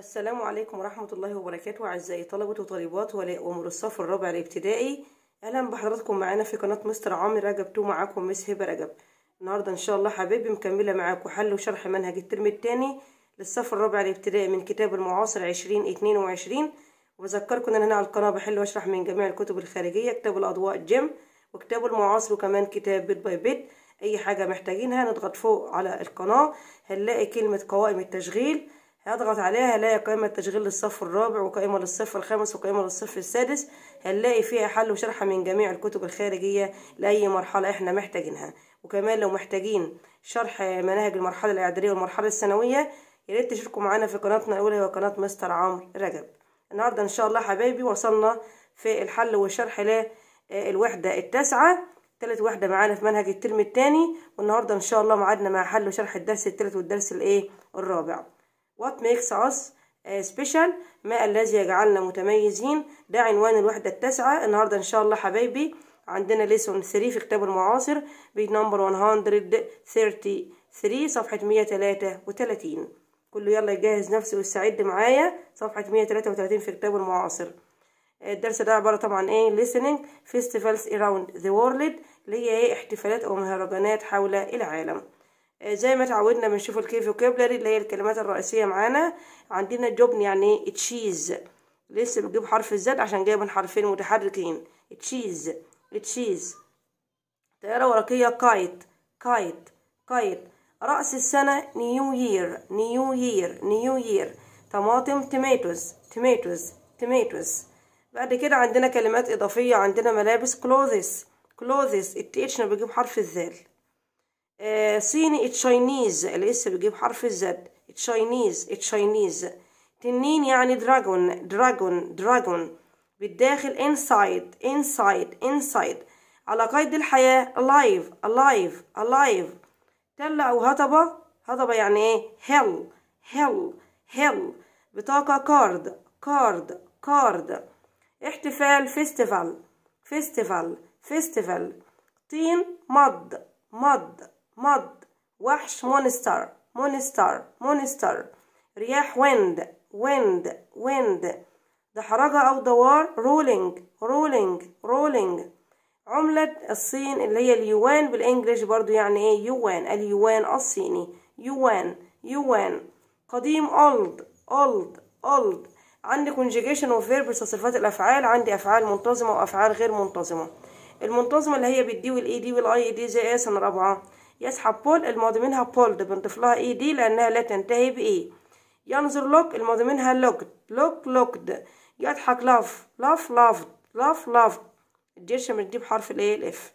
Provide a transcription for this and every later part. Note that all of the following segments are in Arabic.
السلام عليكم ورحمة الله وبركاته أعزائي طلبة وطالبات ولاء أمور الصف الرابع الابتدائي أهلا بحضراتكم معانا في قناة مستر عامر رجب تو معاكم مس هبة رجب النهاردة إن شاء الله حبيبي مكملة معاكم حل وشرح منهج الترم الثاني للصف الرابع الابتدائي من كتاب المعاصر 2022 وبذكركم إن أنا على القناة بحل وأشرح من جميع الكتب الخارجية كتاب الأضواء جيم وكتاب المعاصر وكمان كتاب بيت باي بيت أي حاجة محتاجينها نضغط فوق على القناة هنلاقي كلمة قوائم التشغيل هضغط عليها هلاقي قائمة تشغيل للصف الرابع وقائمة للصف الخامس وقائمة للصف السادس هنلاقي فيها حل وشرح من جميع الكتب الخارجية لأي مرحلة احنا محتاجينها وكمان لو محتاجين شرح مناهج المرحلة الإعدادية والمرحلة الثانوية ياريت تشاركوا معانا في قناتنا الأولى هي قناة مستر عمرو رجب النهاردة إن شاء الله حبايبي وصلنا في الحل والشرح للوحدة آه، التاسعة تالت وحدة معانا في منهج الترم التاني والنهاردة إن شاء الله معادنا مع حل وشرح الدرس التالت والدرس الإيه الرابع What makes us سبيشال uh, ما الذي يجعلنا متميزين ده عنوان الوحدة التاسعة النهاردة إن شاء الله حبايبي عندنا ليسون 3 في كتاب المعاصر بيج نمبر 133 صفحة 133 كله يلا يجهز نفسه ويستعد معايا صفحة 133 في كتاب المعاصر آه، الدرس ده عبارة طبعا ايه listening festivals around the world اللي هي ايه احتفالات أو مهرجانات حول العالم آه، زي ما تعودنا بنشوف الكي فوكابلري اللي هي الكلمات الرئيسيه معانا عندنا جبن يعني تشيز لسه بجيب حرف الزد عشان جايب حرفين متحركين تشيز تشيز طياره ورقيه كايت كايت كايت راس السنه نيو يير نيو يير نيو يير طماطم توميتوز توميتوز توميتوز بعد كده عندنا كلمات اضافيه عندنا ملابس كلوزس كلوزس التي اتش انا بجيب حرف الذال آه، صيني تشاينيز الاس بيجيب حرف الزد تشاينيز تشاينيز تنين يعني دراجون دراجون دراجون بالداخل انسايد انسايد انسايد على قيد الحياة alive alive alive تلع وهطبة هطبة يعني إيه hell hell hell بطاقة كارد كارد كارد احتفال فيستيفال فيستيفال فيستيفال طين مض مض مض وحش مونستر مونستر مونستر رياح ويند ويند ويند دحرجة أو دوار رولينج رولينج رولينج عملة الصين اللي هي اليوان بالإنجليش برضو يعني إيه يوان اليوان الصيني يوان يوان قديم old old old عندي conjugation of verbs صفات الأفعال عندي أفعال منتظمة وأفعال غير منتظمة المنتظمة اللي هي بالدي والإي دي والآي دي زي إيه سنة رابعة يسحب بول الماضي منها بولد بنضيف لها اي دي لانها لا تنتهي باي e. ينظر لوك الماضي منها لوكد لوك لوكد يضحك لاف لاف لافد لاف لافد الجيش مش دي بحرف الايه الاف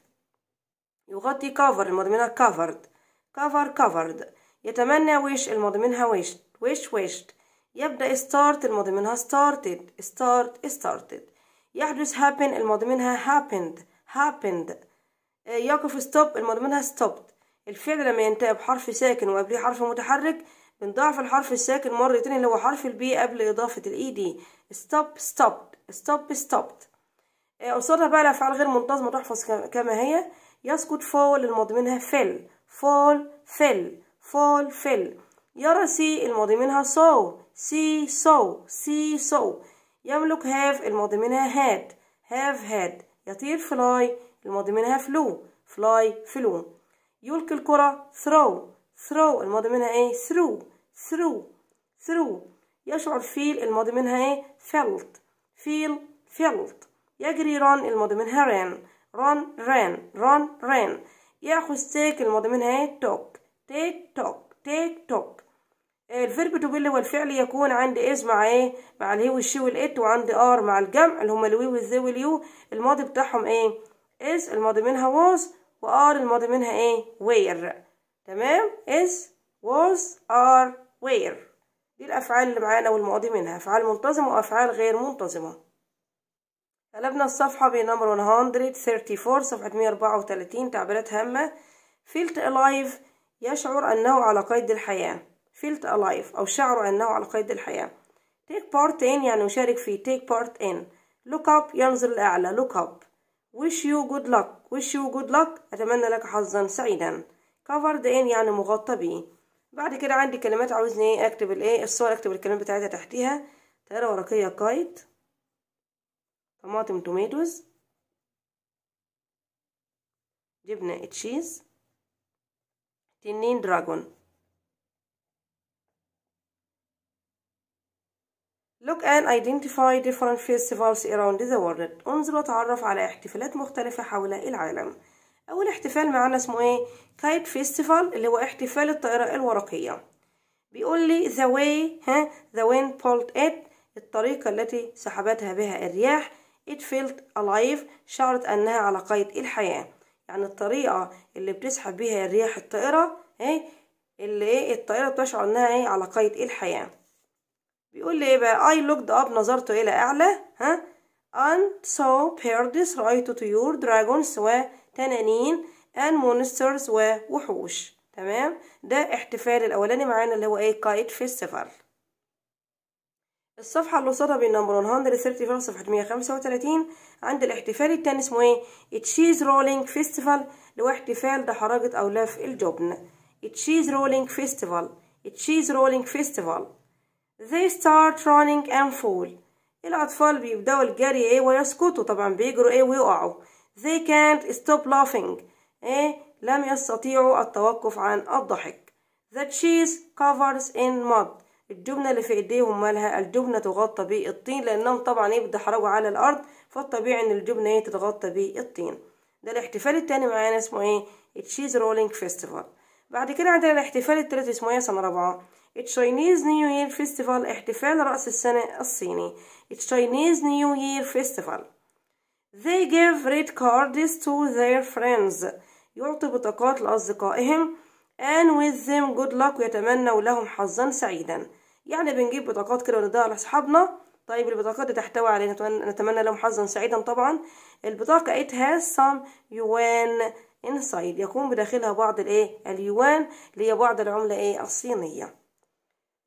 يغطي كفر الماضي منها كفرد كفر كفرد يتمنى ويش الماضي منها ويشت ويش ويشت يبدأ start الماضي منها started start started يحدث happen الماضي منها happened happened يقف stop الماضي منها stopped الفعل لما ينتهي بحرف ساكن وقبليه حرف متحرك بنضعف الحرف الساكن مرتين اللي هو حرف البي قبل إضافة الإي دي ستوب ستوب ستوب ستوبت قصادها بقى الأفعال غير منتظمة تحفظ كما هي يسقط فول الماضي منها فل فول فل فول فل يرى سي الماضي منها سو سي سو سي سو يملك هاف الماضي منها هاد هاف هاد يطير فلاي الماضي منها فلو فلاي فلو يلقي الكرة ثرو ثرو الماضي منها ايه ثرو ثرو ثرو يشعر فيل الماضي منها ايه felt فيل felt يجري ران الماضي منها ran ران ran ران ran يأخذ تيك الماضي منها ايه توك تيك توك تيك توك الفيرب تو اللي هو الفعل يكون عند از مع ايه مع الهي والشي والات وعند ار مع الجمع اللي هما الوي والذي واليو الماضي بتاعهم ايه از الماضي منها واز وار الماضي منها ايه وير تمام is was are وير دي الافعال اللي معانا والماضي منها افعال منتظمه وافعال غير منتظمه قلبنا الصفحه بنمبر 134 صفحه 134 تعبيرات هامه فيلت الايف يشعر انه على قيد الحياه فيلت الايف او شعر انه على قيد الحياه take part in يعني يشارك في take part in look up ينظر الأعلى look up wish you good luck wish you good luck أتمنى لك حظا سعيدا covered in يعني مغطى به بعد كده عندي كلمات عاوزني ايه اكتب الايه الصور اكتب الكلمات بتاعتها تحتيها طيارة ورقية كايت طماطم توميتوز جبنة تشيز تنين دراجون Look and identify different festivals around the world. انظر وتعرف على احتفالات مختلفة حول العالم. أول احتفال معانا اسمه ايه؟ كايت فيستيفال اللي هو احتفال الطائرة الورقية. بيقول لي the way ها the wind pulled it الطريقة التي سحبتها بها الرياح it felt alive شعرت أنها على قيد الحياة. يعني الطريقة اللي بتسحب بيها الرياح الطائرة ايه اللي ايه الطائرة بتشعر انها ايه على قيد الحياة بيقول لي ايه بقى I looked up نظرت الى اعلى ها and saw birds رأيت طيور dragons وتنانين and monsters ووحوش تمام ده احتفال الاولاني معانا اللي هو ايه كايت فيستيفال الصفحة اللي وصلتها بين نمبر 135 صفحة 135 عند الاحتفال التاني اسمه ايه؟ تشيز رولينج فيستيفال اللي هو احتفال دحرجة أولاف الجبن تشيز رولينج فيستيفال تشيز رولينج فيستيفال they start running and fall الأطفال بيبدأوا الجري إيه ويسكتوا طبعا بيجروا إيه ويقعوا they can't stop laughing إيه لم يستطيعوا التوقف عن الضحك the cheese covers in mud الجبنة اللي في ايديهم مالها الجبنة تغطى بالطين لأنهم طبعا إيه بيتحرجوا على الأرض فالطبيعي إن الجبنة إيه تتغطى بالطين ده الاحتفال التاني معانا اسمه إيه التشيز رولينج فيستيفال بعد كده عندنا الاحتفال التالت اسمه إيه سنة رابعة Chinese New Year Festival احتفال رأس السنة الصيني Chinese New Year Festival They give red cards to their friends يعطي بطاقات لأصدقائهم and with them good luck ويتمنوا لهم حظا سعيدا يعني بنجيب بطاقات كده ونديها لأصحابنا طيب البطاقات دي تحتوي على نتمنى لهم حظا سعيدا طبعا البطاقة it has some yuan inside يكون بداخلها بعض الايه اليوان اللي هي بعض العملة ايه الصينية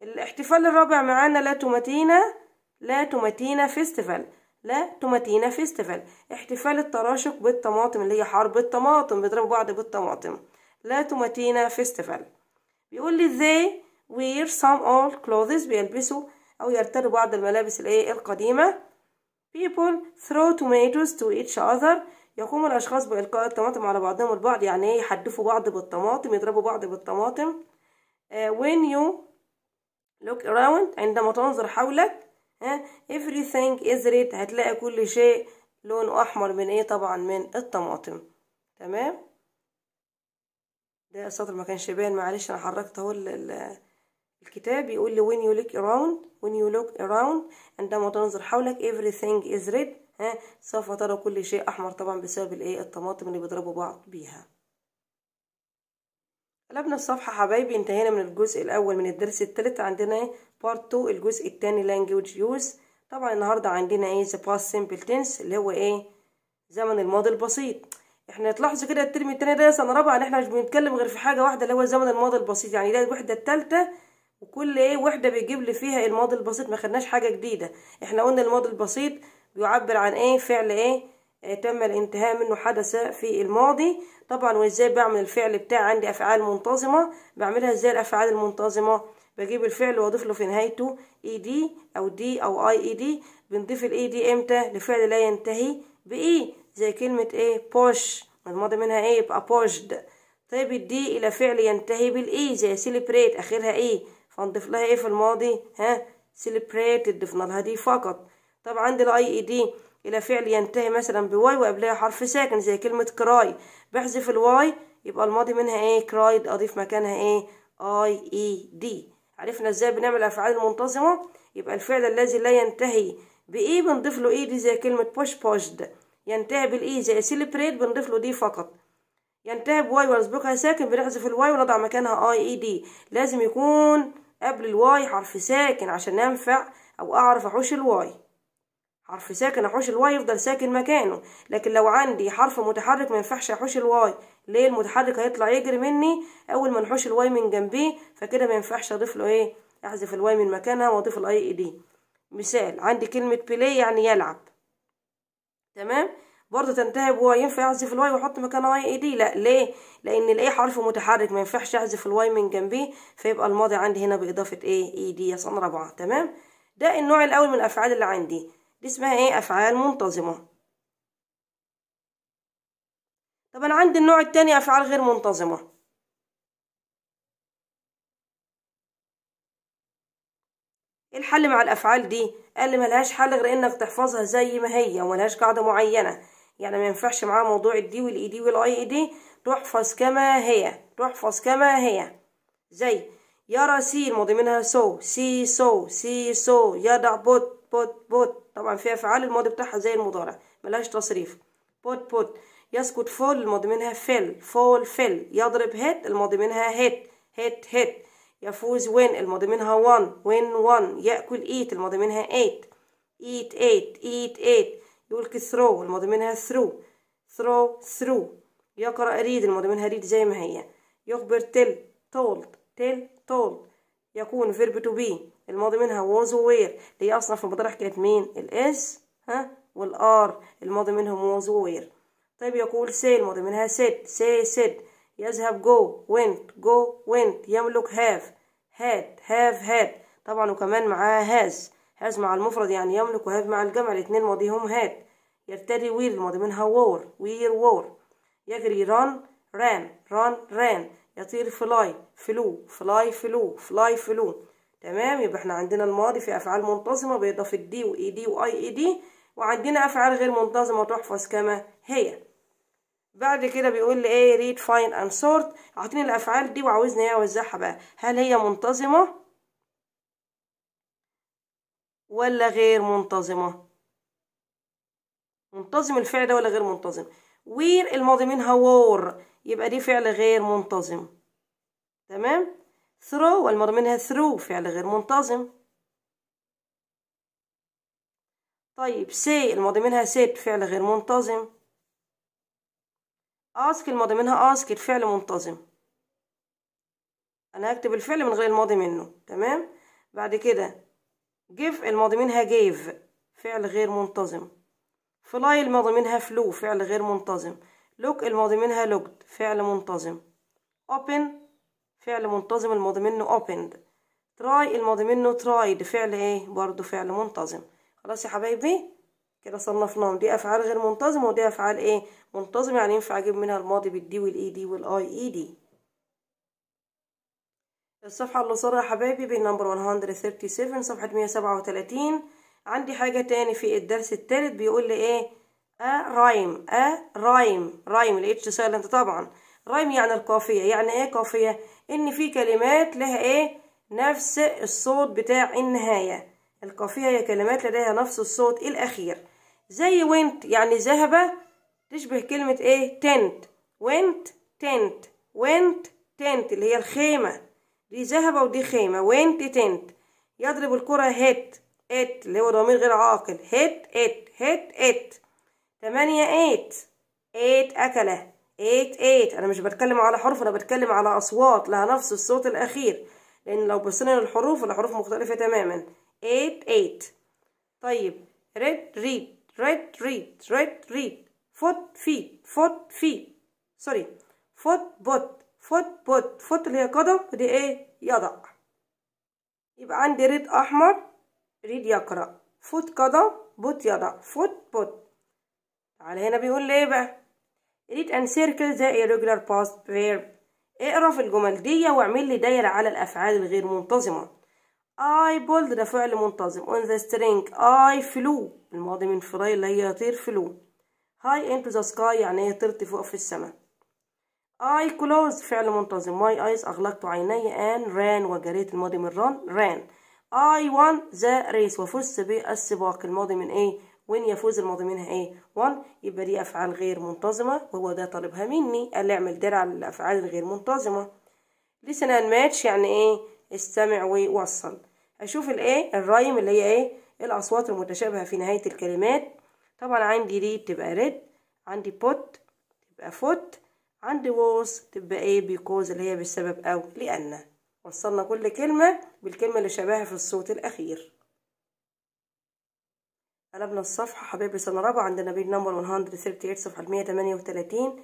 الاحتفال الرابع معانا لا توماتينا لا توماتينا فيستيفال لا توماتينا فيستيفال احتفال التراشق بالطماطم اللي هي حرب الطماطم بيضربوا بعض بالطماطم لا توماتينا فيستيفال بيقول لي ازاي wear some old clothes بيلبسوا او يرتدوا بعض الملابس الايه القديمه people throw tomatoes to each other يقوم الاشخاص بالقاء الطماطم على بعضهم البعض يعني ايه يحدفوا بعض بالطماطم يضربوا بعض بالطماطم uh, when you look around عندما تنظر حولك ها everything is red هتلاقي كل شيء لونه احمر من ايه طبعا من الطماطم تمام ده السطر ما كانش باين معلش انا حركت اهو الكتاب يقول لي when you look around when you look around عندما تنظر حولك everything is red ها سوف ترى كل شيء احمر طبعا بسبب الايه الطماطم اللي بيضربوا بعض بيها قلبنا الصفحة حبايبي انتهينا من الجزء الأول من الدرس التالت عندنا بارت إيه؟ 2 الجزء التاني لانجوج يوز طبعا النهاردة عندنا ايه ذا باست سيمبل تنس اللي هو ايه زمن الماضي البسيط احنا تلاحظوا كده الترم التاني ده سنة رابعة ان احنا مش بنتكلم غير في حاجة واحدة اللي هو زمن الماضي البسيط يعني ده الوحدة التالتة وكل ايه وحدة بيجيب لي فيها الماضي البسيط ما خدناش حاجة جديدة احنا قلنا الماضي البسيط بيعبر عن ايه فعل ايه آه، تم الانتهاء منه حدث في الماضي طبعا وازاي بعمل الفعل بتاع عندي افعال منتظمه بعملها ازاي الافعال المنتظمه بجيب الفعل واضيف له في نهايته اي e دي او دي او اي اي دي بنضيف الاي دي e امتى لفعل لا ينتهي باي e. زي كلمه ايه بوش الماضي منها ايه يبقى بوشد طيب الدي الى فعل ينتهي بالاي زي سيلبريت اخرها ايه فنضيف لها ايه في الماضي ها سيلبريت ضفنا لها دي فقط طب عندي الاي اي دي إلى فعل ينتهي مثلا بواي وقبلها حرف ساكن زي كلمة كراي بحذف الواي يبقى الماضي منها ايه كرايد أضيف مكانها ايه اي اي دي عرفنا ازاي بنعمل الأفعال المنتظمة يبقى الفعل الذي لا ينتهي بإيه e بنضيف له اي e دي زي كلمة بوش بوشد ينتهي بالاي e زي سيلبريت بنضيف له دي فقط ينتهي بواي ونسبقها ساكن بنحذف الواي ونضع مكانها اي اي دي لازم يكون قبل الواي حرف ساكن عشان أنفع أو أعرف أحوش الواي حرف ساكن احوش الواي يفضل ساكن مكانه لكن لو عندي حرف متحرك ما ينفعش احوش الواي ليه المتحرك هيطلع يجري مني اول ما نحوش الواي من جنبيه فكده ما ينفعش اضيف له ايه احذف الواي من مكانها واضيف الاي اي دي e مثال عندي كلمه بلاي يعني يلعب تمام برضه تنتهي بواي ينفع احذف الواي واحط مكانها اي اي e دي لا ليه لان الاي حرف متحرك ما ينفعش احذف الواي من جنبيه فيبقى الماضي عندي هنا باضافه ايه اي e دي يا سنه رابعه تمام ده النوع الاول من الافعال اللي عندي دي اسمها ايه افعال منتظمه طب انا عندي النوع التاني افعال غير منتظمه إيه الحل مع الافعال دي قال ملهاش حل غير انك تحفظها زي ما هي وملهاش قاعده معينه يعني ما ينفعش معاها موضوع الدي والاي دي e والاي اي دي e تحفظ كما هي تحفظ كما هي زي يرى سي الماضي منها سو سي سو سي سو يضع بوت بوت بوت طبعا فيها افعال الماضي بتاعها زي المضارع ملهاش تصريف بوت بوت يسكت فول الماضي منها فل فول فل يضرب هيت الماضي منها هيت هيت هيت يفوز وين الماضي منها وان وين وان يأكل ايت الماضي منها ايت ايت ايت ايت ايت يقولك ثرو الماضي منها ثرو ثرو ثرو يقرأ ريد الماضي منها ريد زي ما هي يخبر تل told تل told يكون فيرب تو بي الماضي منها was وير اللي هي اصلا في المضارع كانت مين الاس ها والار الماضي منهم was وير طيب يقول سي الماضي منها سيت سي سيت يذهب جو went جو went يملك هاف هات هاف هات طبعا وكمان معاه هاز هاز مع المفرد يعني يملك وهاف مع الجمع الاتنين ماضيهم هاد يرتدي وير الماضي منها وور وير وور يجري ران ران ران ران يطير فلاي فلو فلاي فلو فلاي فلو تمام يبقى احنا عندنا الماضي في افعال منتظمه باضافه دي واي دي واي اي دي وعندنا افعال غير منتظمه تحفظ كما هي بعد كده بيقول لي ايه ريد فاين اند سورت اعطيني الافعال دي وعاوزني ايه اوزعها بقى هل هي منتظمه ولا غير منتظمه منتظم الفعل ده ولا غير منتظم وير الماضي منها وور يبقى دي فعل غير منتظم تمام ثرو والمر منها ثرو فعل غير منتظم طيب سي الماضي منها سيت فعل غير منتظم اسك الماضي منها اسك فعل منتظم انا هكتب الفعل من غير الماضي منه تمام بعد كده جيف الماضي منها جيف فعل غير منتظم فلاي الماضي منها فلو فعل غير منتظم لوك الماضي منها لوكد فعل منتظم open فعل منتظم الماضي منه opened try الماضي منه tried فعل ايه برضو فعل منتظم خلاص يا حبايبي كده صنفناهم دي افعال غير منتظمه ودي افعال ايه منتظم يعني ينفع اجيب منها الماضي بالدي والاي دي والاي اي دي الصفحه اللي قصادها يا حبايبي بين نمبر 137 صفحه 137 عندي حاجه تاني في الدرس التالت بيقول لي ايه ا رايم ا رايم رايم الاتش سايلنت طبعا رايم يعني القافيه يعني ايه قافيه ان في كلمات لها ايه نفس الصوت بتاع النهايه القافيه هي كلمات لديها نفس الصوت الاخير زي وينت يعني ذهب تشبه كلمه ايه تنت وينت تنت وينت تنت اللي هي الخيمه دي ذهبه ودي خيمه وينت تنت يضرب الكره هيت ات اللي هو ضمير غير عاقل هيت ات هيت ات, هيت ات. تمانية ايت ايت أكلة ايت ايت أنا مش بتكلم على حروف أنا بتكلم على أصوات لها نفس الصوت الأخير لأن لو بصينا للحروف الحروف مختلفة تماما ايت ايت طيب ريد ريد ريد ريد ريد ريد فوت في فوت في سوري فوت بوت فوت بوت فوت اللي هي قدم ودي ايه يضع يبقى عندي ريد أحمر ريد يقرأ فوت قدم بوت يضع فوت بوت تعالى هنا بيقول لي ايه بقى read and circle the irregular past verb اقرا في الجمل دي واعمل لي دايرة على الافعال الغير منتظمة I pulled ده فعل منتظم on the string I flew الماضي من فراي اللي هي يطير flew high into the sky يعني هي طرت فوق في السماء I closed فعل منتظم my eyes أغلقت عيني and ran وجريت الماضي من run ran I won the race وفزت بالسباق الماضي من ايه وين يفوز الماضي منها إيه 1 يبقى دي أفعال غير منتظمة وهو ده طالبها مني قال لي اعمل درع للأفعال الغير منتظمة listen and match يعني إيه استمع ووصل أشوف الإيه الرايم اللي هي إيه الأصوات المتشابهة في نهاية الكلمات طبعا عندي ريد تبقى ريد عندي بوت تبقى فوت عندي ووز تبقى ايه بيكوز اللي هي بالسبب او لان وصلنا كل كلمه بالكلمه اللي شبهها في الصوت الاخير قلبنا الصفحة حبايبي سنة رابعة عندنا بيج نمبر 138 صفحة 138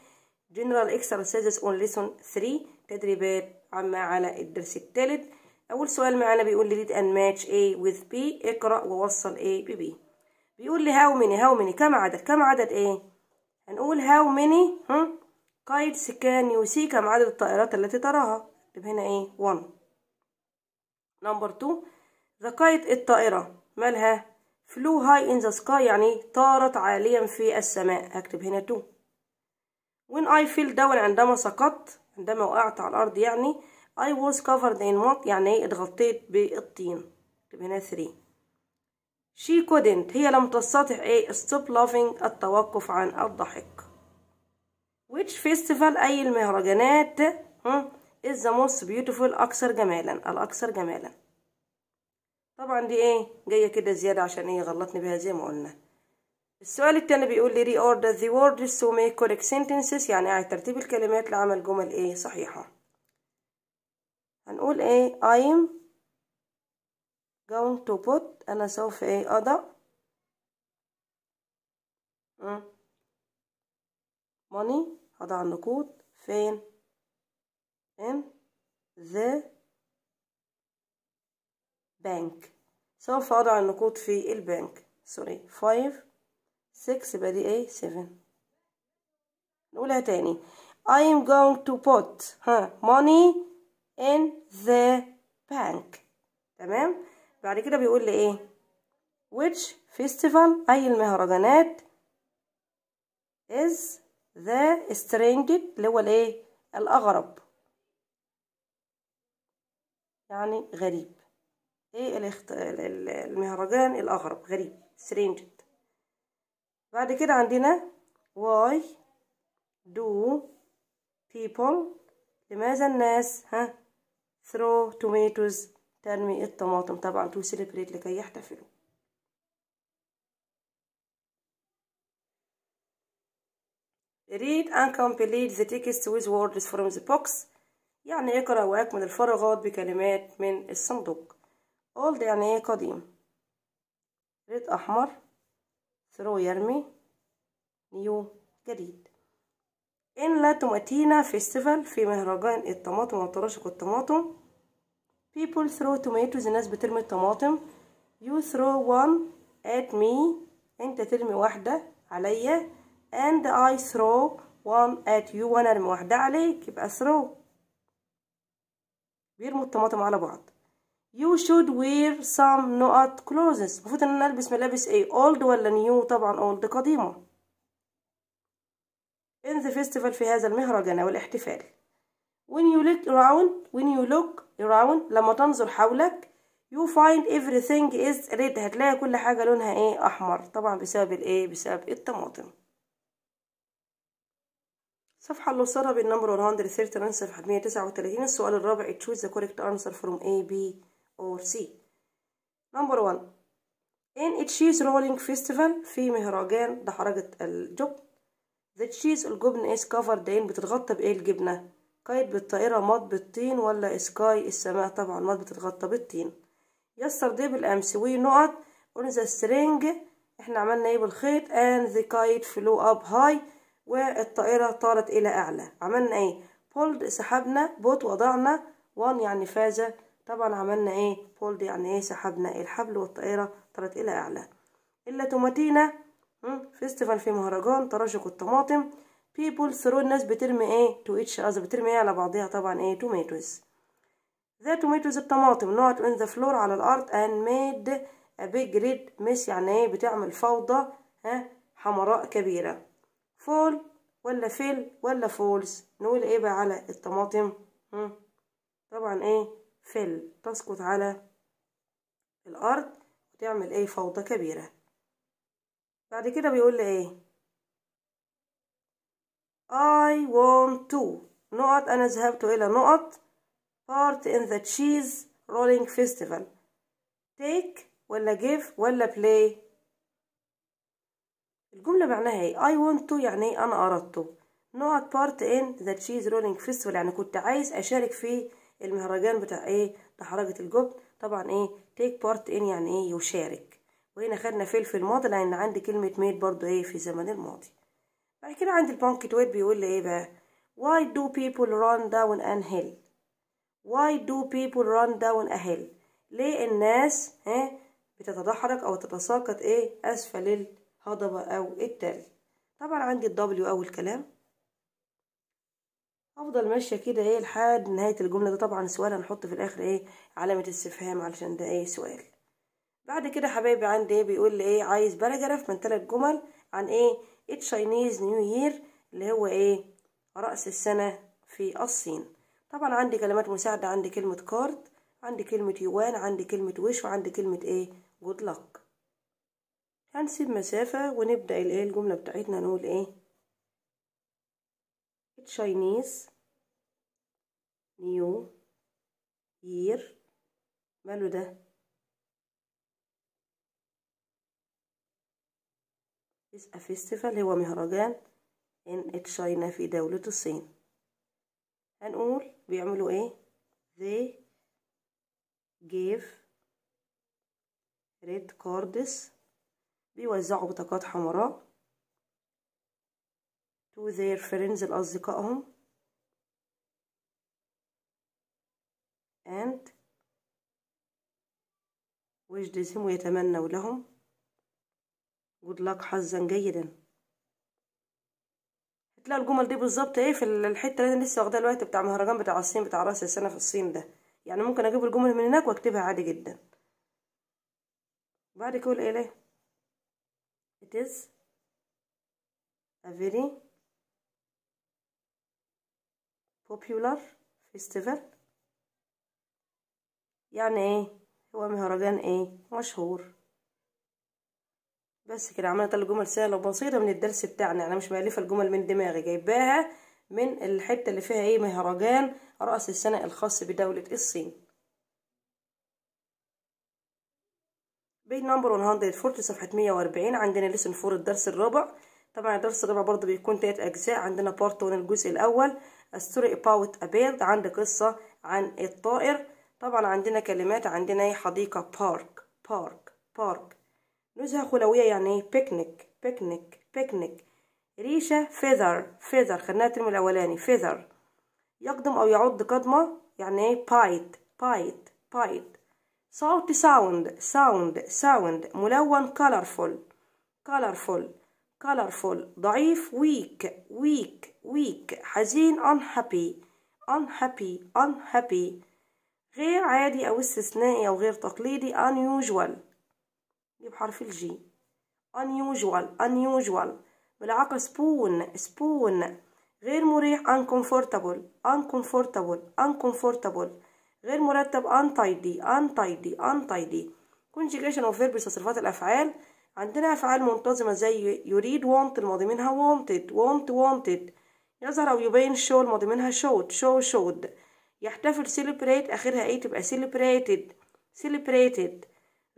جنرال اكسرسايزز اون ليسون 3 تدريبات عامة على الدرس الثالث أول سؤال معانا بيقول لي ريد أند ماتش A with B اقرأ ووصل A ب B بيقول لي هاو ميني هاو ميني كم عدد كم عدد ايه هنقول هاو ميني هم كايتس كان يو سي كم عدد الطائرات التي تراها طب هنا ايه 1 نمبر 2 ذا كايت الطائرة مالها فلو هاي in the sky يعني طارت عاليا في السماء هكتب هنا تو when I fell down عندما سقطت عندما وقعت على الأرض يعني I was covered in mud يعني اتغطيت بالطين اكتب هنا 3 she couldn't هي لم تستطع ايه stop laughing التوقف عن الضحك which festival أي المهرجانات is the most beautiful أكثر جمالا الأكثر جمالا طبعا دي ايه جايه كده زياده عشان ايه غلطني بيها زي ما قلنا السؤال التاني بيقول لي ري اوردر ذا ووردز تو ميك كوركت سنتنسز يعني اعيد ترتيب الكلمات لعمل جمل ايه صحيحه هنقول ايه ايم going to put انا سوف ايه اضع money هضع النقود فين in the بانك سوف أضع النقود في البنك سوري 5 6 بدي ايه 7 نقولها تاني I am going to put ها money in the bank تمام بعد كده بيقول لي ايه which festival أي المهرجانات is the strange اللي هو الايه الأغرب يعني غريب ايه الاخت... المهرجان الأغرب غريب سرين جدا بعد كده عندنا why do people لماذا الناس ها throw tomatoes ترمي الطماطم طبعا to celebrate لكي يحتفلوا read and complete the text with words from the box يعني اقرأ واكمل الفراغات بكلمات من الصندوق اولد يعني ايه قديم ريد احمر ثرو يرمي نيو جديد ان لا توماتينا فيستيفال في مهرجان الطماطم وتراشق الطماطم people throw tomatoes الناس بترمي الطماطم you throw one at me انت ترمي واحدة عليا and I throw one at you وانا ارمي واحدة عليك يبقى throw بيرموا الطماطم على بعض you should wear some not clothes المفروض ان انا البس ملابس ايه old ولا new طبعا old قديمه in the festival في هذا المهرجان او الاحتفال when you look around when you look around لما تنظر حولك you find everything is red هتلاقي كل حاجة لونها ايه احمر طبعا بسبب الايه بسبب الطماطم الصفحة اللي وصلها بالنمبر 139 صفحة 139 السؤال الرابع choose the correct answer from A, B, or C number one in cheese rolling festival في مهرجان دحرجة الجبن the cheese الجبن is covered in بتتغطى بإيه الجبنة قيد بالطائرة مط بالطين ولا سكاي السماء طبعا مط بتتغطى بالطين يسر دي بالأمس وي نقط on the string احنا عملنا ايه بالخيط and the kite flew up high والطائرة طارت إلى أعلى عملنا ايه pulled سحبنا بوت وضعنا one يعني فازة طبعا عملنا ايه فولد يعني ايه سحبنا الحبل والطائرة طلعت الى اعلى الا توماتينا فيستيفال في مهرجان تراشق الطماطم بيبول ثرو الناس بترمي ايه تو اتش اذر بترمي ايه على بعضها طبعا ايه توماتوز ذا توماتوز الطماطم نوت اون ذا فلور على الارض اند ميد ا بيج ريد ميس يعني ايه بتعمل فوضى ها حمراء كبيرة فول ولا فيل ولا فولز نقول ايه بقى على الطماطم طبعا ايه فل تسقط على الأرض وتعمل إيه فوضى كبيرة بعد كده بيقول لي إيه I want to نقط أنا ذهبت إلى نقط part in the cheese rolling festival take ولا give ولا play الجملة معناها ايه I want to يعني ايه انا اردت نقط part in the cheese rolling festival يعني كنت عايز اشارك فيه المهرجان بتاع ايه دحرجة حركه الجبن طبعا ايه تيك بارت ان يعني ايه يشارك وهنا خدنا فيل في الماضي لان عندي كلمه ميد برضو ايه في الزمن الماضي بعد كده عندي تويت بيقول لي ايه بقى why do people run down a hill why do people run down a hill ليه الناس ها إيه؟ بتتدحرج او تتساقط ايه اسفل الهضبه او التل طبعا عندي الدبليو اول كلام افضل ماشيه كده ايه لحد نهايه الجمله ده طبعا سؤال هنحط في الاخر ايه علامه استفهام علشان ده ايه سؤال بعد كده حبايبي عندي ايه بيقول لي ايه عايز باراجراف من ثلاث جمل عن ايه تشاينيز نيو يير اللي هو ايه راس السنه في الصين طبعا عندي كلمات مساعده عندي كلمه كارد عندي كلمه يوان عندي كلمه ويش وعندي كلمه ايه جود لك هنسيب مسافه ونبدا الايه الجمله بتاعتنا نقول ايه تشاينيز نيو يير ماله ده إس فيستيفال هو مهرجان in تشاينا في دولة الصين هنقول بيعملوا ايه they gave red cards بيوزعوا بطاقات حمراء to their friends لأصدقائهم and wish ويتمنوا لهم good luck حظا جيدا هتلاقوا الجمل دي بالظبط ايه في الحته اللي انا لسه واخداها دلوقتي بتاع مهرجان بتاع الصين بتاع راس السنه في الصين ده يعني ممكن اجيب الجمل من هناك واكتبها عادي جدا بعد كده اقول ايه it is a very popular festival يعني ايه هو مهرجان ايه مشهور بس كده عملت الجمل سهله وبسيطه من الدرس بتاعنا انا مش مالفه الجمل من دماغي جايباها من الحته اللي فيها ايه مهرجان راس السنه الخاص بدوله الصين بيت نمبر 140 صفحه 140 عندنا لسن فور الدرس الرابع طبعا درس الربع برضه بيكون تلات أجزاء عندنا بارت 1 الجزء الأول ستوري أباوت أبيرد عند قصة عن الطائر طبعا عندنا كلمات عندنا ايه حديقة بارك بارك بارك نزهة خلوية يعني ايه بيكنيك بيكنيك بيكنيك ريشة فيذر فيذر خدناها الترم الأولاني فيذر يقدم أو يعض قدمة يعني ايه بايت بايت بايت صوت ساوند ساوند ساوند ملون كولرفول كولرفول colorful ضعيف weak weak weak حزين unhappy unhappy unhappy غير عادي أو استثنائي أو غير تقليدي unusual بحرف الجي unusual unusual ملعقة spoon spoon غير مريح uncomfortable uncomfortable uncomfortable غير مرتب untidy untidy untidy conjugation of verbs وصفات الأفعال عندنا أفعال منتظمة زي يريد want الماضي منها wanted want wanted يظهر أو يبين show الماضي منها showed show showed يحتفل celebrate آخرها إيه تبقى celebrated celebrated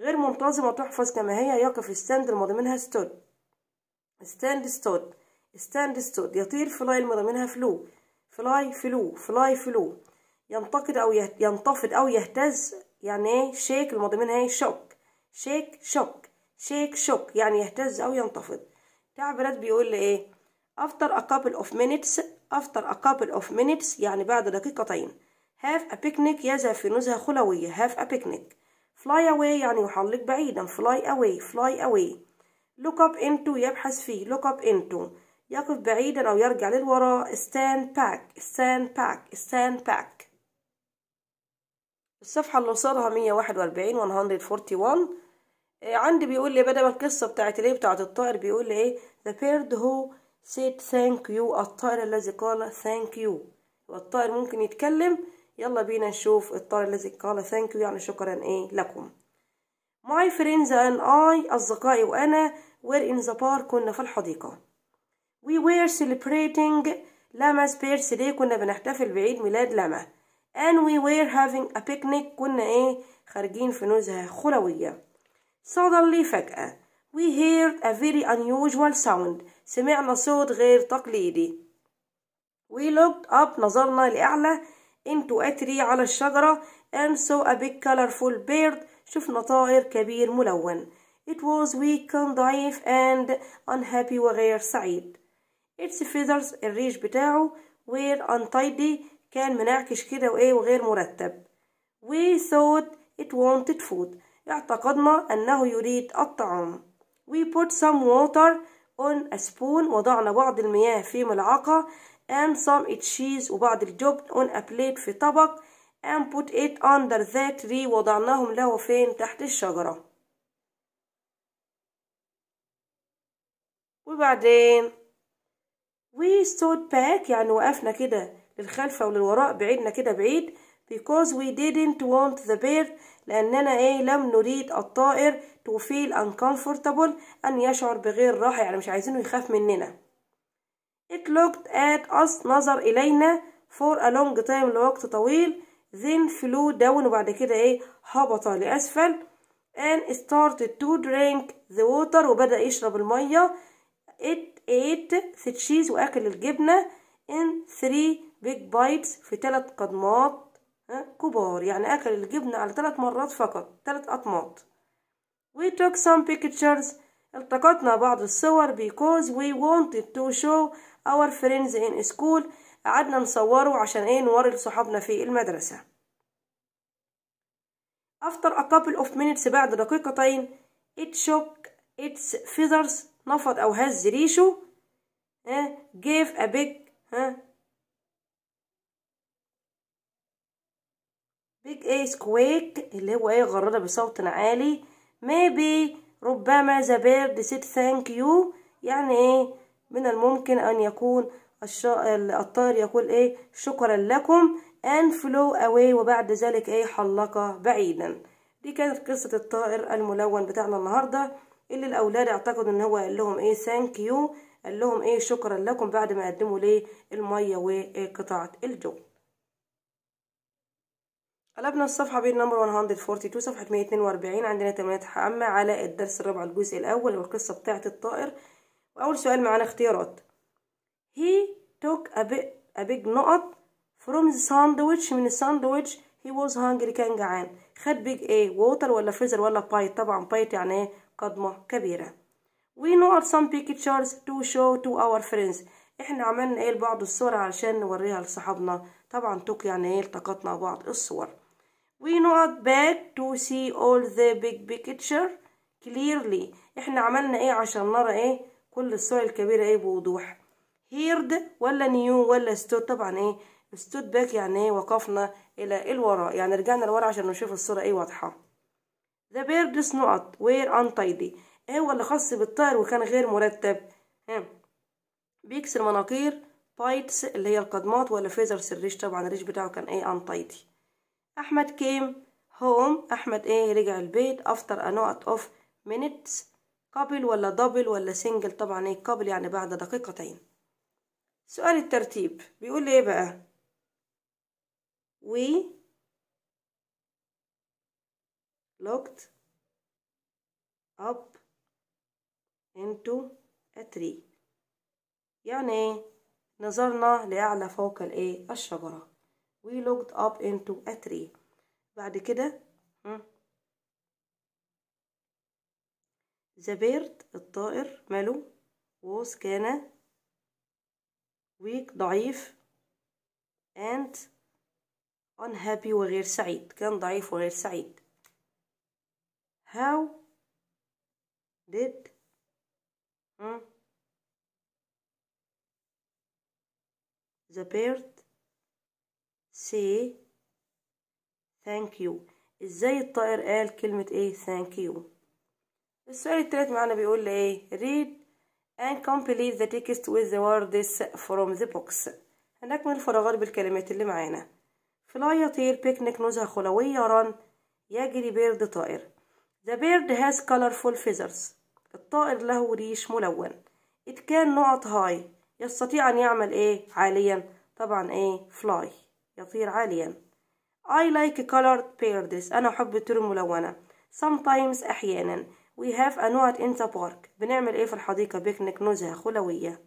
غير منتظمة تحفظ كما هي يقف stand الماضي منها stood stand stood stand stood يطير fly الماضي منها flew fly flew fly flew ينتقد أو ينتفض أو يهتز يعني إيه shake الماضي منها إيه shock shake shock شيك شوك يعني يهتز أو ينتفض تعب راد بيقول لي إيه after a couple of minutes after a couple of minutes يعني بعد دقيقتين have a picnic يذهب في نزهة خلوية have a picnic fly away يعني يحلق بعيدا fly away fly away look up into يبحث فيه look up into يقف بعيدا أو يرجع للوراء stand back stand back stand back الصفحة اللي قصادها 141 141 عندي بيقول لي بدل القصة بتاعت الايه بتاعت الطائر بيقول لي ايه the bird who said thank you الطائر الذي قال thank you والطائر ممكن يتكلم يلا بينا نشوف الطائر الذي قال thank you يعني شكرا ايه لكم my friends and I أصدقائي وأنا were in the park كنا في الحديقة we were celebrating بيرس birthday كنا بنحتفل بعيد ميلاد لاما and we were having a picnic كنا ايه خارجين في نزهة خلوية suddenly فجأة We heard a very unusual sound سمعنا صوت غير تقليدي We looked up نظرنا لأعلى into a tree على الشجرة and saw a big colorful bird شفنا طائر كبير ملون It was weak and ضعيف and unhappy وغير سعيد Its feathers الريش بتاعه were untidy كان منعكش كده وإيه وغير مرتب We thought it wanted food اعتقدنا أنه يريد الطعام We put some water on a spoon وضعنا بعض المياه في ملعقة and some cheese وبعض الجبن on a plate في طبق and put it under the tree وضعناهم له فين تحت الشجرة وبعدين we stood back يعني وقفنا كده أو وللوراء بعيدنا كده بعيد because we didn't want the bird لأننا إيه لم نريد الطائر to feel uncomfortable أن يشعر بغير راحة يعني مش عايزينه يخاف مننا It looked at us نظر إلينا for a long time لوقت طويل then flew down وبعد كده إيه هبط لأسفل and started to drink the water وبدأ يشرب المية it ate the cheese وأكل الجبنة in three big bites في ثلاث قضمات كبار يعني أكل الجبنة على ثلاث مرات فقط ثلاث أطماط We took some pictures التقطنا بعض الصور because we wanted to show our friends in school قعدنا نصوره عشان ايه نوري لصحابنا في المدرسة after a couple of minutes بعد دقيقتين it shook its feathers نفض أو هز ريشه gave a big بيج اي سكويك اللي هو ايه غرده بصوت عالي ميبي ربما ذا بيرد سيت ثانك يو يعني ايه من الممكن ان يكون الطائر يقول ايه شكرا لكم ان فلو اواي وبعد ذلك ايه حلق بعيدا دي كانت قصة الطائر الملون بتاعنا النهاردة اللي الاولاد اعتقدوا ان هو قال لهم ايه ثانك يو قال لهم ايه شكرا لكم بعد ما قدموا ليه المية وقطعة الجو قلبنا الصفحة بين نمبر 142 صفحة 142 عندنا تمرينات عامة على الدرس الرابع الجزء الأول والقصة بتاعة الطائر وأول سؤال معانا اختيارات He took a big, a big نقط from the sandwich من الساندويتش he was hungry كان جعان خد بيج ايه ووتر ولا فريزر ولا بايت طبعا بايت يعني ايه قضمة كبيرة we know some pictures to show to our friends احنا عملنا ايه لبعض الصور علشان نوريها لصحابنا طبعا توك يعني ايه التقطنا بعض الصور we not bad to see all the big picture clearly احنا عملنا ايه عشان نرى ايه كل الصورة الكبيرة ايه بوضوح heard ولا new ولا stood طبعا ايه stood back يعني ايه وقفنا الى الوراء يعني رجعنا لورا عشان نشوف الصورة ايه واضحة the birds not were untidy ايه هو اللي خاص بالطائر وكان غير مرتب بيكس إيه؟ المناقير بايتس اللي هي القدمات ولا فيزرس الريش طبعا الريش بتاعه كان ايه untidy احمد كيم هوم احمد ايه رجع البيت افتر ان وقت اوف منتس قبل ولا دبل ولا سنجل طبعا ايه قبل يعني بعد دقيقتين سؤال الترتيب بيقول لي ايه بقى وي لوكت اب انتو اتري يعني ايه نظرنا لأعلى فوق الايه الشجرة we looked up into a tree بعد كده the bird الطائر ماله was كان weak ضعيف and unhappy وغير سعيد كان ضعيف وغير سعيد how did the bird say thank you ازاي الطائر قال كلمة ايه thank you السؤال التالت معانا بيقول لي ايه read and complete the text with the words from the box هنكمل الفراغات بالكلمات اللي معانا فلاي يطير بيكنيك نزهة خلوية رن يجري بيرد طائر The bird has colorful feathers الطائر له ريش ملون It can not high يستطيع أن يعمل إيه عاليا طبعا إيه fly يطير عاليا I like colored birds أنا أحب الطيور الملونة sometimes أحيانا we have a night in the park بنعمل إيه في الحديقة بيكنيك نزهة خلوية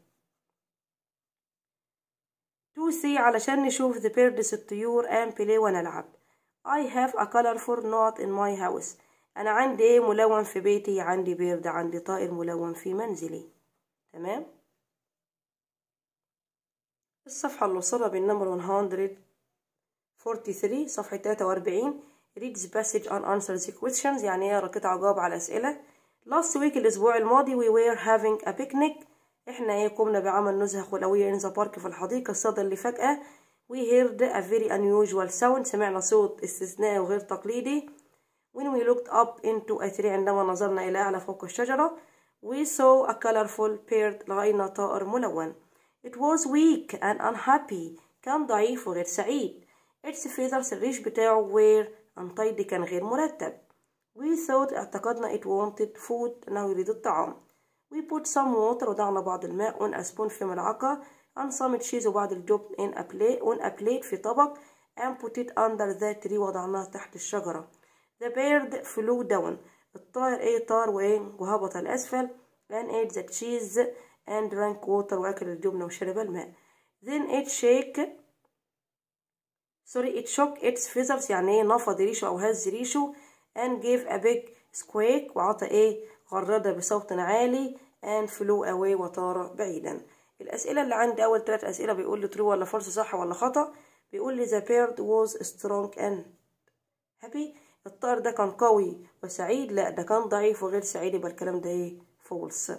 to see علشان نشوف the birds الطيور and play ونلعب I have a colorful knot in my house أنا عندي إيه ملون في بيتي عندي بيرد عندي طائر ملون في منزلي تمام الصفحة اللي وصلها بالنمبر 100 43 صفحة 43 ريدز باسج on answers questions يعني اقرا قطع وجاوب على اسئلة last week الاسبوع الماضي we were having a picnic احنا ايه قمنا بعمل نزهة خلوية in the park في الحديقة الصدى فجأة we heard a very unusual sound سمعنا صوت استثنائي وغير تقليدي when we looked up into a tree عندما نظرنا الى اعلى فوق الشجرة we saw a colorful bird رأينا طائر ملون it was weak and unhappy كان ضعيف وغير سعيد اتس feathers الريش بتاعه وير انتايدي كان غير مرتب we thought اعتقدنا it wanted food انه يريد الطعام we put some water وضعنا بعض الماء on a spoon في ملعقة and some cheese وبعض الجبن in a plate on a plate في طبق and put it under the tree وضعناه تحت الشجرة the bird flew down الطائر ايه طار وايه وهبط الأسفل and ate the cheese and drank water وأكل الجبنة وشرب الماء then it shake سوري it shook its feathers يعني ايه نفض ريشه او هز ريشه and gave a big squeak وعطى ايه غرده بصوت عالي and flew away وطار بعيدا الاسئله اللي عندي اول ثلاث اسئله بيقول لي true ولا false صح ولا خطا بيقول لي the bird was strong and happy الطائر ده كان قوي وسعيد لا ده كان ضعيف وغير سعيد يبقى الكلام ده ايه false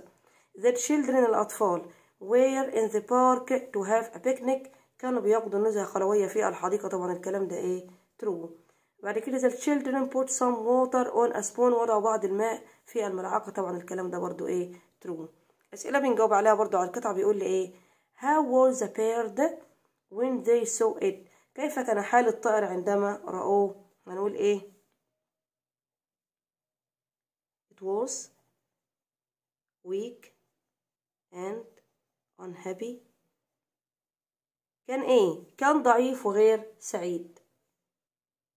the children الأطفال were in the park to have a picnic كانوا بيقضوا نزهة خلوية في الحديقة طبعا الكلام ده ايه ترو بعد كده the children put some water on a spoon وضعوا بعض الماء في الملعقة طبعا الكلام ده برضو ايه ترو اسئلة بنجاوب عليها برضو على القطعة بيقول لي ايه how was the bird when they saw it كيف كان حال الطائر عندما رأوه هنقول ايه it was weak and unhappy كان ايه كان ضعيف وغير سعيد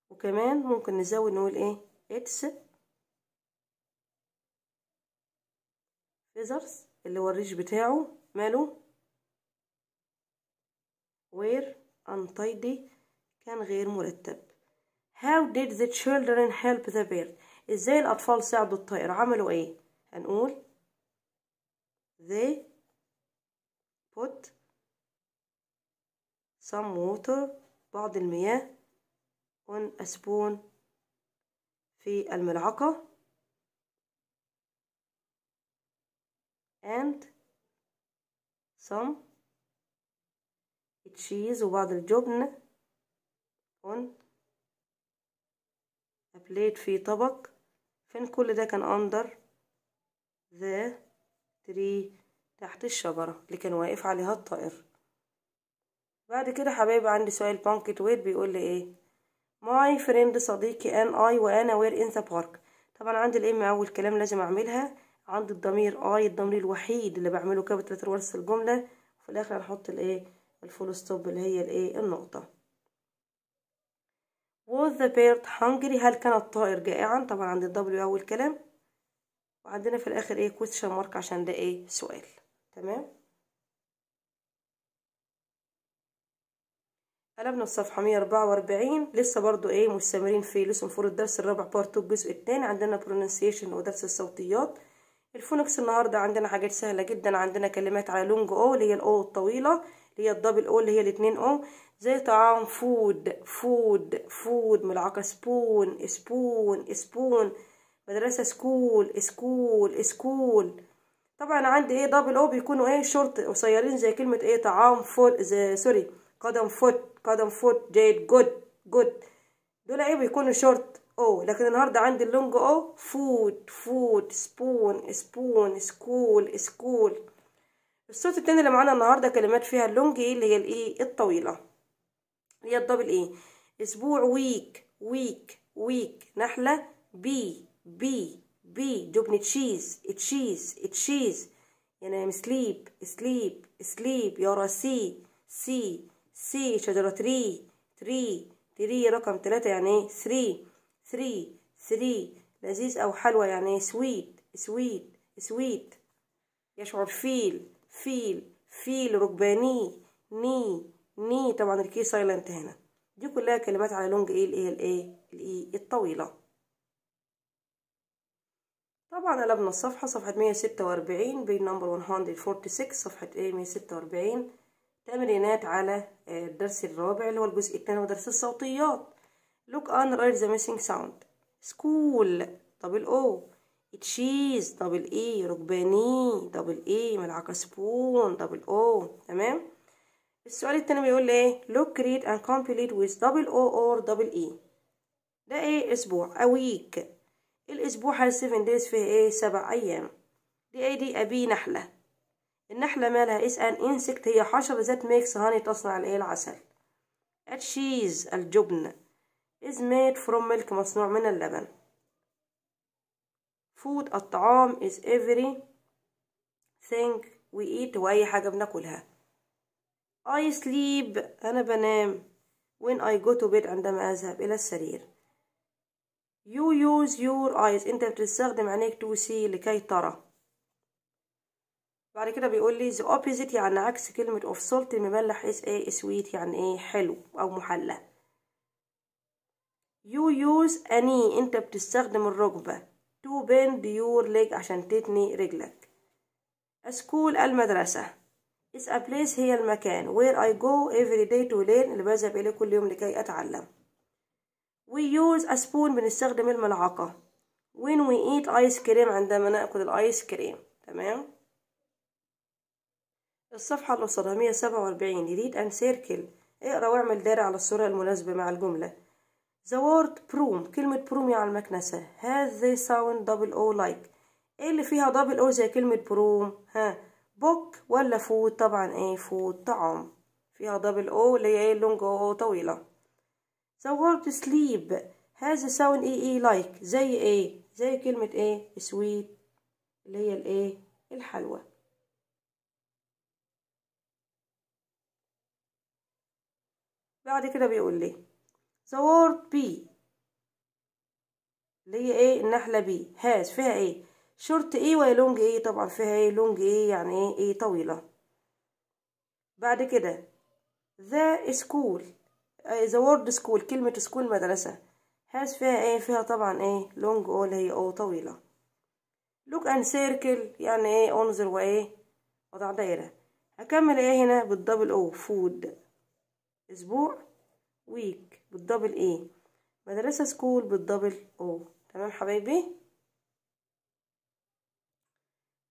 وكمان ممكن نزود نقول ايه اتس فيزرز اللي هو الريش بتاعه ماله وير untidy كان غير مرتب هاو ديد the children help the bird ازاي الاطفال ساعدوا الطائر عملوا ايه هنقول they put some water بعض المياه on a spoon في الملعقة and some cheese وبعض الجبن on a plate في طبق فين كل ده كان under the tree تحت الشجرة اللي كان واقف عليها الطائر بعد كده حبايبي عندي سؤال بانكت وير بيقول لي ايه ماي فريند صديقي ان اي وانا وير ان ذا بارك طبعا عندي الام اول كلام لازم اعملها عندي الضمير اي الضمير الوحيد اللي بعمله كابيتال ورس الجمله وفي الاخر هنحط الايه الفول ستوب اللي هي الايه النقطه was the bird hungry هل كان الطائر جائعا طبعا عند الدبليو اول كلام وعندنا في الاخر ايه question مارك عشان ده ايه سؤال تمام قلبنا الصفحة 144 لسه برضو ايه مستمرين في لسه فور الدرس الرابع بارت الجزء الثاني عندنا برونسيشن ودرس الصوتيات الفونكس النهاردة عندنا حاجات سهلة جدا عندنا كلمات على لونج او اللي هي الاو الطويلة اللي هي الدبل او اللي هي الاتنين او زي طعام فود فود فود ملعقة سبون سبون سبون مدرسة سكول سكول سكول طبعا عندي ايه دبل او بيكونوا ايه شورت قصيرين زي كلمة ايه طعام فول سوري قدم فوت قدم فوت جيد جود جود دول ايه بيكونوا شورت او لكن النهارده عندي اللونج او فود فود سبون سبون سكول سكول الصوت التاني اللي معانا النهارده كلمات فيها اللونج ايه e اللي هي الايه e الطويله اللي هي الدبل ايه اسبوع ويك ويك ويك نحله بي بي بي جبنه تشيز تشيز تشيز يعني سليب سليب سليب يا سي سي سي شجرة تري تري تري رقم تلاتة يعني ايه ثري ثري ثري لذيذ أو حلوة يعني ايه سويت سويت سويت يشعر فيل فيل فيل ركباني ني ني طبعا الكي سايلنت هنا دي كلها كلمات على لونج ايه الايه الايه الايه e، الطويلة طبعا قلبنا الصفحة صفحة مية ستة وأربعين بين نمبر ون هندرد فورتي سكس صفحة ايه مية ستة وأربعين تمرينات على آه، الدرس الرابع اللي هو الجزء الثاني درس الصوتيات look and write the missing sound school double O تشيز دبل اي ركباني دبل اي ملعقة سبون دبل او تمام السؤال التاني بيقول ايه look read and complete with double o or double e ده ايه اسبوع اويك الاسبوع على 7 days فيه ايه سبع ايام دي ايه دي ابي نحله النحلة مالها is an insect هي حشرة ذات makes honey تصنع الايه العسل الشيز الجبن is made from milk مصنوع من اللبن food الطعام is every thing we eat واي حاجة بناكلها I sleep أنا بنام when I go to bed عندما أذهب إلى السرير you use your eyes أنت بتستخدم عينيك to see لكي ترى بعد كده بيقول لي the opposite يعني عكس كلمة of salt المملح is ايه sweet يعني ايه حلو او محلى you use any انت بتستخدم الركبة to bend your leg عشان تتني رجلك a school المدرسة is a place هي المكان where I go every day to learn اللي بذهب إليه كل يوم لكي أتعلم we use a spoon بنستخدم الملعقة when we eat ice cream عندما نأكل الآيس كريم تمام الصفحة اللي 147 يريد أن سيركل اقرا واعمل دارة على الصورة المناسبة مع الجملة the word broom كلمة بروم يعني المكنسة has the sound double o like ايه اللي فيها دبل o زي كلمة بروم ها بوك ولا فوت طبعا ايه فوت طعام فيها دبل o اللي هي ايه لونج o طويلة the word sleep has the sound اي اي like زي ايه زي كلمة ايه sweet اللي هي الايه الحلوة بعد كده بيقول لي the word bee اللي هي ايه النحله بي هاز فيها ايه شورت ايه ولونج ايه طبعا فيها ايه لونج ايه يعني ايه ايه طويله بعد كده ذا سكول آه، ذا وورد سكول كلمه سكول مدرسه هاز فيها ايه فيها طبعا ايه لونج او اللي هي او طويله لوك ان سيركل يعني ايه انظر وايه وضع دايره هكمل ايه هنا بالدبل او فود اسبوع ويك بالدبل ايه مدرسة سكول بالدبل او تمام حبايبي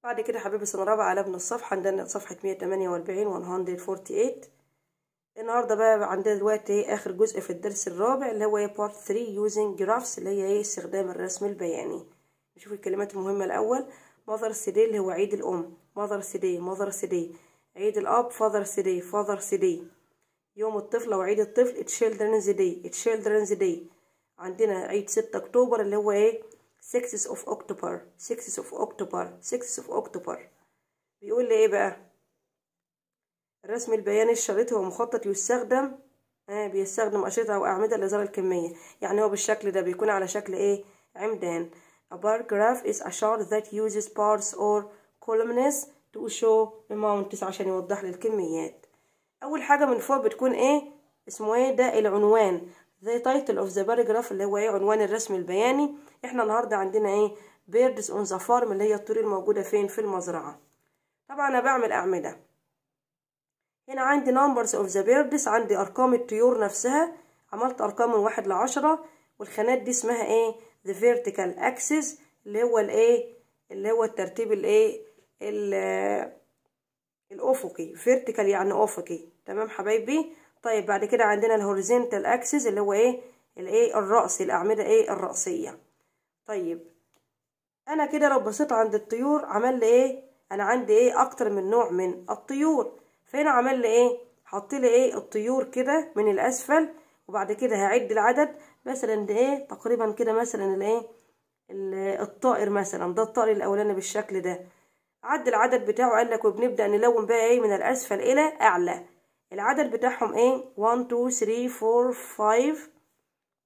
بعد كده حبايبي سنة رابعة قلبنا الصفحة عندنا صفحة 148 تمانية النهاردة بقى عندنا دلوقتي إيه، آخر جزء في الدرس الرابع اللي هو بارت 3 يوزنج جرافس اللي هي ايه استخدام الرسم البياني نشوف الكلمات المهمة الأول mother سيدي اللي هو عيد الأم mother سيدي mother سيدي عيد الأب father سيدي father سيدي يوم الطفل أو عيد الطفل Children's Day Children's Day عندنا عيد 6 أكتوبر اللي هو إيه 6 of October 6 of October 6 of October بيقول لي إيه بقى رسم البيان الشريطي مخطط يستخدم آه بيستخدم أشرطة أو أعمدة لإزالة الكمية يعني هو بالشكل ده بيكون على شكل إيه عمدان A bar graph is a chart that uses bars or columns to show amounts عشان يوضح للكميات اول حاجه من فوق بتكون ايه اسمه ايه ده العنوان زي تايتل اوف ذا باراجراف اللي هو ايه عنوان الرسم البياني احنا النهارده عندنا ايه بيردز اون ذا فارم اللي هي الطيور الموجوده فين في المزرعه طبعا انا بعمل اعمده هنا عندي نمبرز اوف ذا بيردز عندي ارقام الطيور نفسها عملت ارقام من واحد لعشرة والخانات دي اسمها ايه ذا فيرتيكال اكسس اللي هو الايه اللي هو الترتيب الايه الافقي فيرتيكال يعني افقي تمام حبايبي طيب بعد كده عندنا الهوريزونتال اكسس اللي هو ايه الايه الراس الاعمده ايه الراسيه طيب انا كده لو بصيت عند الطيور عمل لي ايه انا عندي ايه اكتر من نوع من الطيور فهنا عمل لي ايه حط لي ايه الطيور كده من الاسفل وبعد كده هعد العدد مثلا ده ايه تقريبا كده مثلا الايه الطائر مثلا ده الطائر الاولاني بالشكل ده عد العدد بتاعه قال لك وبنبدا نلون بقى ايه من الاسفل الى اعلى العدد بتاعهم ايه 1 2 3 4 5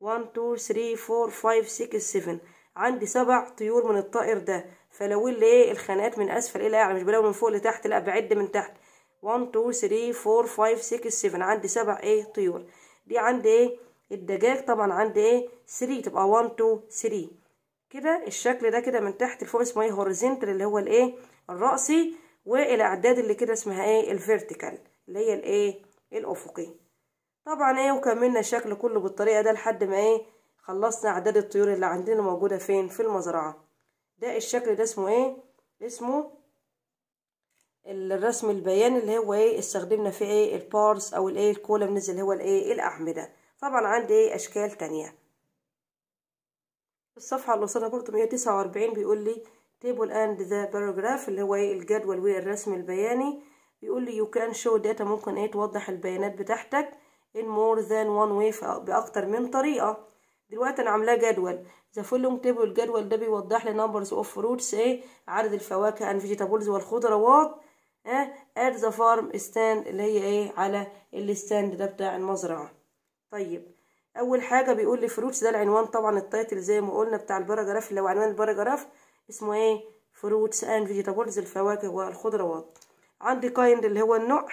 1 2 3 4 5 6 7 عندي سبع طيور من الطائر ده فلون لي ايه الخانات من اسفل الى اعلى مش بلون من فوق لتحت لا بعد من تحت 1 2 3 4 5 6 7 عندي سبع ايه طيور دي عندي ايه الدجاج طبعا عندي ايه 3 تبقى 1 2 3 كده الشكل ده كده من تحت لفوق اسمه ايه هورزنتال اللي هو الايه الرأسي والأعداد اللي كده اسمها ايه الفيرتيكال اللي هي الايه الأفقي طبعا ايه وكملنا الشكل كله بالطريقة ده لحد ما ايه خلصنا أعداد الطيور اللي عندنا موجودة فين في المزرعة ده الشكل ده اسمه ايه اسمه الرسم البياني اللي هو ايه استخدمنا فيه ايه البارس او الايه بنزل اللي هو الايه الاعمده طبعا عندي ايه اشكال تانية الصفحه اللي وصلنا برضه 149 بيقول لي table and the paragraph اللي هو ايه الجدول والرسم البياني بيقول لي you can show data ممكن ايه توضح البيانات بتاعتك in more than one way باكتر من طريقة دلوقتي انا عاملاه جدول the following table الجدول ده بيوضح لي numbers of fruits ايه عدد الفواكه and vegetables والخضروات ايه at the farm stand اللي هي ايه على الستاند ده بتاع المزرعة طيب اول حاجة بيقول لي فروتس ده العنوان طبعا التايتل زي ما قلنا بتاع الباراجراف هو عنوان الباراجراف اسمه ايه فروتس اند فيجيتابلز الفواكه والخضروات عندي كايند اللي هو النوع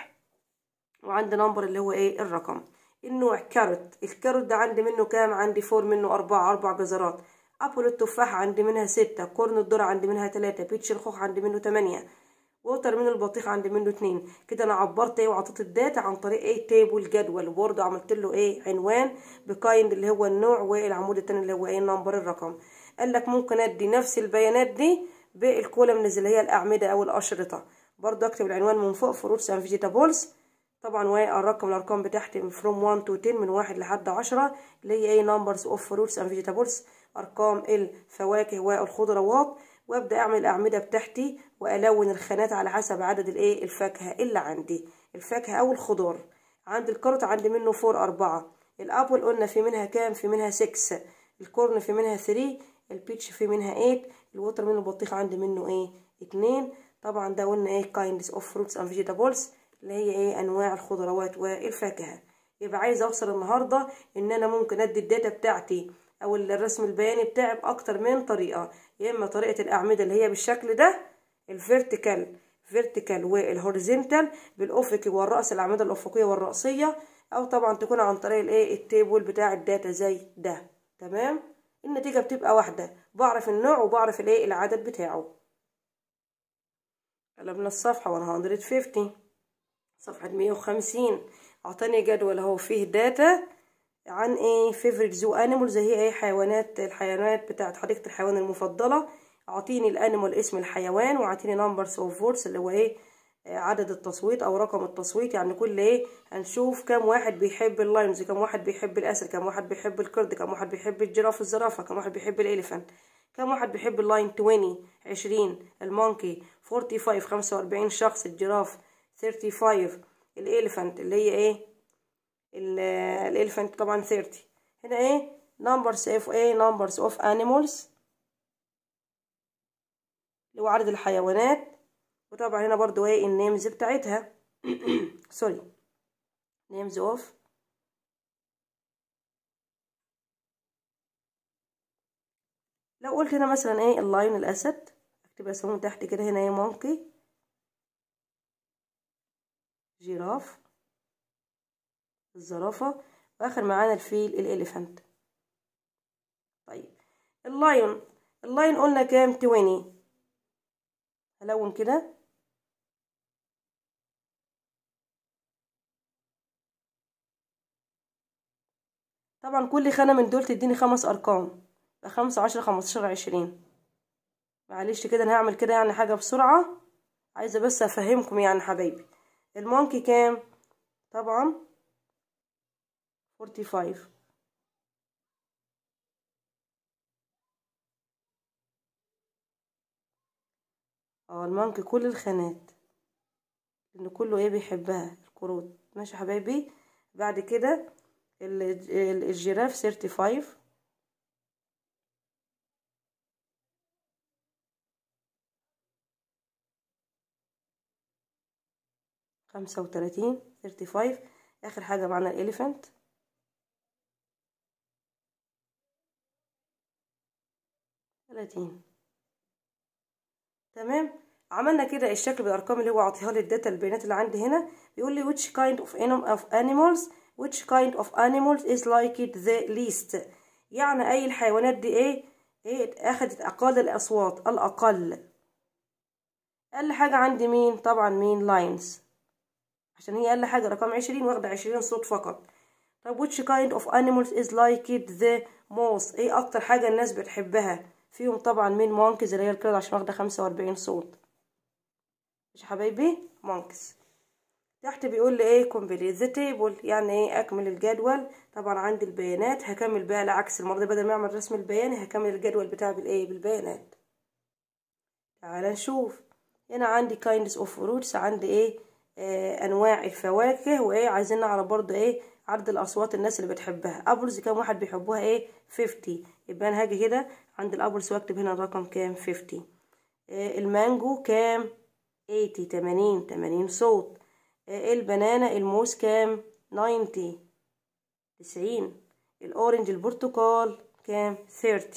وعندي نمبر اللي هو ايه الرقم النوع كاروت الكاروت ده عندي منه كام عندي فور منه أربعة أربع جزرات أبل التفاح عندي منها ستة كورن الذرة عندي منها تلاتة بيتش الخوخ عندي منه تمانية ووتر من البطيخ عندي منه اتنين كده انا عبرت ايه وعطيت الداتا عن طريق ايه تيبل جدول برضه عملت له ايه عنوان بكايند اللي هو النوع والعمود التاني اللي هو ايه نمبر الرقم قال لك ممكن ادي نفس البيانات دي بالكولمنز اللي هي الاعمده او الاشرطه برضو اكتب العنوان من فوق فروتس اند فيجيتابلز طبعا وهي الرقم الارقام بتاعتي من فروم 1 تو 10 من 1 لحد 10 اللي هي اي نمبرز اوف فروتس اند فيجيتابلز ارقام الفواكه والخضروات وابدا اعمل الاعمده بتاعتي والون الخانات على حسب عدد الايه الفاكهه اللي عندي الفاكهه او الخضار عند الكرت عندي منه 4 4 الابل قلنا في منها كام في منها 6 الكورن في منها 3 البيتش في منها 8 الوتر من البطيخ عندي منه ايه 2 طبعا ده قلنا ايه كايندز اوف فروتس اند فيجيتابلز اللي هي ايه انواع الخضروات والفاكهه يبقى عايز اوصل النهارده ان انا ممكن ادي الداتا بتاعتي او الرسم البياني بتاعي باكتر من طريقه يا اما طريقه الاعمده اللي هي بالشكل ده الفيرتيكال فيرتيكال والهوريزونتال بالافقي والراس الاعمده الافقيه والراسيه او طبعا تكون عن طريق الايه التيبل بتاع الداتا زي ده تمام النتيجة بتبقى واحدة بعرف النوع وبعرف الايه العدد بتاعه قلبنا الصفحة 150 صفحة 150 اعطاني جدول اهو فيه داتا عن ايه فيفرت زو انيمال زي ايه حيوانات الحيوانات بتاعت حديقة الحيوان المفضلة اعطيني الانيمال اسم الحيوان واعطيني نمبرز اوف فورس اللي هو ايه عدد التصويت او رقم التصويت يعني كل ايه هنشوف كام واحد بيحب اللاينز كام واحد بيحب الاسد كام واحد بيحب القرد كام واحد بيحب الجراف الزرافه كام واحد بيحب الاليفنت كم واحد بيحب اللاين 20 20 المونكي 45 45 شخص الجراف 35 الاليفنت اللي هي ايه الاليفنت طبعا 30 هنا ايه نمبرز اف ايه نمبرز اوف انيمالز اللي هو عدد الحيوانات وطبعا هنا برضو ايه النيمز بتاعتها سوري نيمز اوف لو قلت هنا مثلا ايه اللاين الاسد اكتب اسمهم تحت كده هنا ايه مونكي جيراف الزرافة واخر معانا الفيل الاليفنت طيب اللاين اللاين قلنا كام 20 هلون كده طبعا كل خانة من دول تديني خمس أرقام خمسة عشرة خمستاشر عشرين معلش كده انا هعمل كده يعني حاجة بسرعة عايزة بس افهمكم يعني حبايبي المونكي كام طبعا فورتي فايف اه المونكي كل الخانات لان كله ايه بيحبها الكروت ماشي حبايبي بعد كده الجراف 35 خمسة وتلاتين فايف آخر حاجة معانا الإليفنت تلاتين تمام عملنا كده الشكل بالأرقام اللي هو عطيها لي الداتا البيانات اللي عندي هنا بيقول لي which kind of animals which kind of animals is like the least يعني أي الحيوانات دي إيه إيه أخدت أقل الأصوات الأقل أقل حاجة عندي مين طبعا مين لاينز عشان هي أقل حاجة رقم عشرين واخدة عشرين صوت فقط طب which kind of animals is like the most إيه أكتر حاجة الناس بتحبها فيهم طبعا مين مونكيز اللي هي الكلاب عشان واخدة خمسة وأربعين صوت مش حبايبي مونكيز تحت بيقول لي ايه كومبليت ذا تيبل يعني ايه اكمل الجدول طبعا عندي البيانات هكمل بقى العكس المره دي بدل ما اعمل رسم البياني هكمل الجدول بتاعي بالايه بالبيانات تعال نشوف هنا عندي كايندز اوف فروتس عندي ايه آه انواع الفواكه وايه عايزين نعرف برضو ايه عدد الاصوات الناس اللي بتحبها ابرز كام واحد بيحبوها ايه 50 يبقى انا هاجي كده عند الابرز واكتب هنا الرقم كام 50 آه المانجو كام 80 80 80 صوت آه، البنانة الموز كام 90 90 الاورنج البرتقال كام 30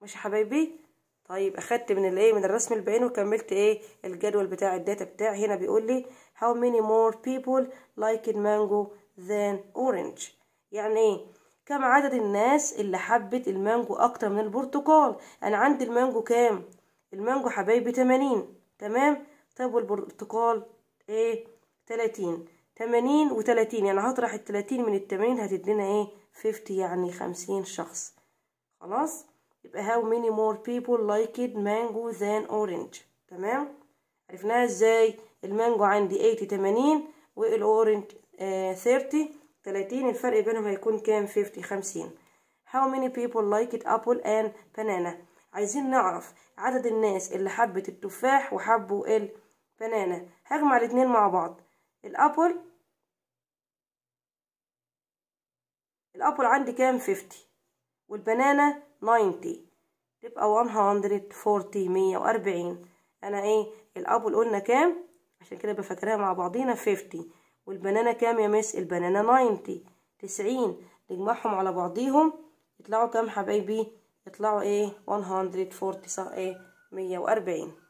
ماشي حبايبي طيب اخدت من الايه من الرسم البعين وكملت ايه الجدول بتاع الداتا بتاعي هنا بيقول لي how many more people like mango than orange يعني ايه كم عدد الناس اللي حبت المانجو اكتر من البرتقال انا عندي المانجو كام المانجو حبايبي 80 تمام طب والبرتقال ايه 30 80 و30 يعني هطرح ال30 من ال80 هتدينا ايه 50 يعني 50 شخص خلاص يبقى هاو ميني مور بيبل لايكد مانجو ذان اورنج تمام عرفناها ازاي المانجو عندي 80 80 والاورنج آه 30 30 الفرق بينهم هيكون كام 50 50 هاو ميني بيبل لايكد ابل اند بانانا عايزين نعرف عدد الناس اللي حبت التفاح وحبوا البانانا هجمع الاثنين مع بعض الابل الابل عندي كام 50 والبنانة 90 تبقى 140 140 انا ايه الابل قلنا كام عشان كده بفكرها مع بعضينا 50 والبنانة كام يا مس البنانة 90 90 نجمعهم على بعضيهم يطلعوا كام حبايبي يطلعوا ايه 140 صح ايه 140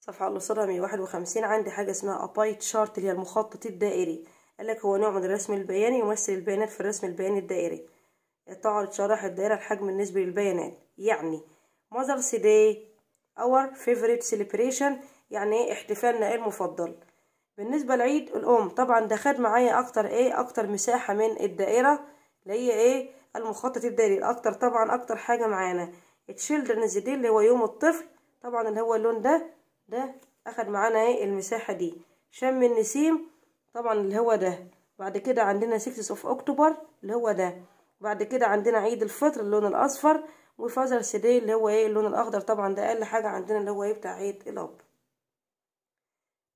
صفحة على 151 عندي حاجة اسمها أباي تشارت اللي هي المخطط الدائري قالك هو نوع من الرسم البياني يمثل البيانات في الرسم البياني الدائري تعرض شرائح الدائرة الحجم النسبي للبيانات يعني Mother's Day Our Favorite Celebration يعني ايه احتفالنا المفضل بالنسبة لعيد الأم طبعا ده خد معايا أكتر ايه أكتر مساحة من الدائرة اللي هي ايه المخطط الدائري الأكتر طبعا أكتر حاجة معانا Children's Day اللي هو يوم الطفل طبعا اللي هو اللون ده ده اخد معانا ايه المساحه دي شم النسيم طبعا اللي هو ده بعد كده عندنا 6 اوف اكتوبر اللي هو ده بعد كده عندنا عيد الفطر اللون الاصفر وفازر سيدي اللي هو ايه اللون الاخضر طبعا ده اقل حاجه عندنا اللي هو ايه بتاع عيد الاب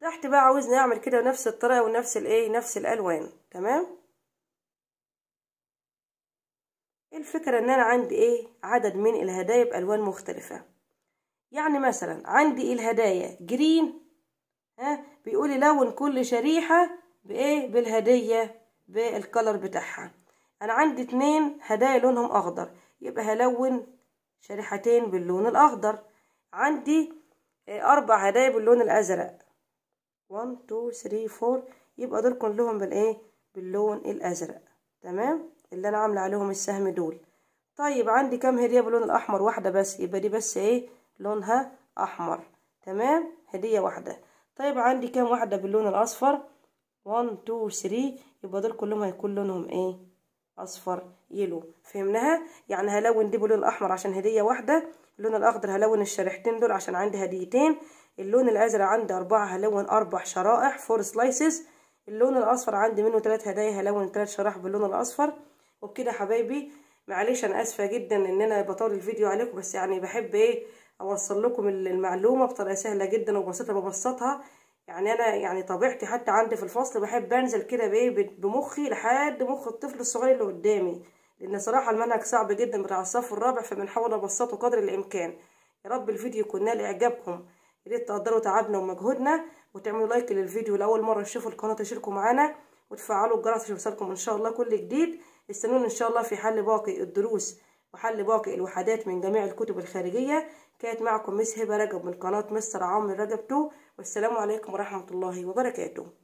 تحت بقى عاوزني اعمل كده نفس الطريقه ونفس الايه نفس الالوان تمام الفكره ان انا عندي ايه عدد من الهدايا بالوان مختلفه يعني مثلا عندي الهدايا جرين ها بيقول لون كل شريحة بايه بالهدية بالكلر بتاعها انا عندي اتنين هدايا لونهم اخضر يبقى هلون شريحتين باللون الاخضر عندي آه، اربع هدايا باللون الازرق 1 2 3 4 يبقى دول كلهم بالايه باللون الازرق تمام اللي انا عامله عليهم السهم دول طيب عندي كام هديه باللون الاحمر واحده بس يبقى دي بس ايه لونها احمر تمام هديه واحده طيب عندي كام واحده باللون الاصفر 1 2 3 يبقى دول كلهم هيكون لونهم ايه اصفر يلو فهمناها يعني هلون دي بلون احمر عشان هديه واحده اللون الاخضر هلون الشريحتين دول عشان عندي هديتين اللون الازرق عندي اربعه هلون اربع شرائح فور سلايسز اللون الاصفر عندي منه ثلاث هدايا هلون ثلاث شرائح باللون الاصفر وبكده حبايبي معلش انا اسفه جدا ان انا بطول الفيديو عليكم بس يعني بحب ايه اوصل لكم المعلومه بطريقه سهله جدا وبسيطه ببسطها يعني انا يعني طبيعتي حتى عندي في الفصل بحب انزل كده بايه بمخي لحد مخ الطفل الصغير اللي قدامي لان صراحه المنهج صعب جدا بتاع الصف الرابع فبنحاول نبسطه قدر الامكان يا رب الفيديو يكون نال اعجابكم يا ريت تقدروا تعبنا ومجهودنا وتعملوا لايك للفيديو لاول مره تشوفوا القناه تشاركوا معانا وتفعلوا الجرس عشان يوصلكم ان شاء الله كل جديد استنونا ان شاء الله في حل باقي الدروس وحل باقي الوحدات من جميع الكتب الخارجيه كانت معكم مس هبه رجب من قناه مستر عمرو رجب 2 والسلام عليكم ورحمه الله وبركاته